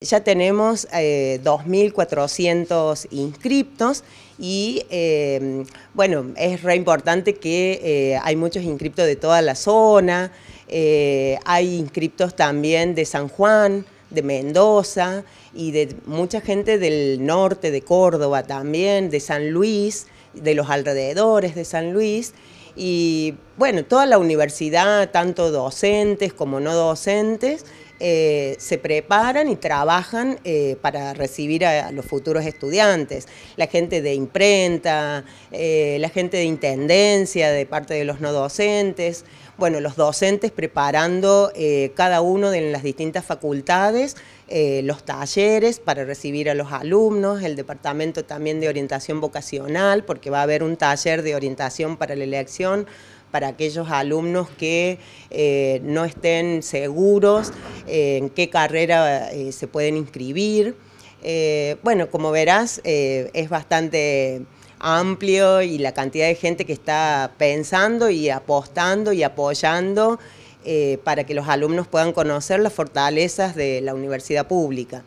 Ya tenemos 2.400 eh, inscriptos y eh, bueno, es re importante que eh, hay muchos inscriptos de toda la zona, hay inscriptos también de San Juan, de Mendoza y de mucha gente del norte de Córdoba también, de San Luis, de los alrededores de San Luis y bueno, toda la universidad, tanto docentes como no docentes, eh, se preparan y trabajan eh, para recibir a, los futuros estudiantes. La gente de imprenta, eh, la gente de intendencia de parte de los no docentes, bueno, los docentes preparando cada uno de las distintas facultades, los talleres para recibir a los alumnos, el departamento también de orientación vocacional, porque va a haber un taller de orientación para la elección para aquellos alumnos que eh, no estén seguros eh, en qué carrera eh, se pueden inscribir. bueno, como verás, es bastante amplio y la cantidad de gente que está pensando y apostando y apoyando para que los alumnos puedan conocer las fortalezas de la universidad pública.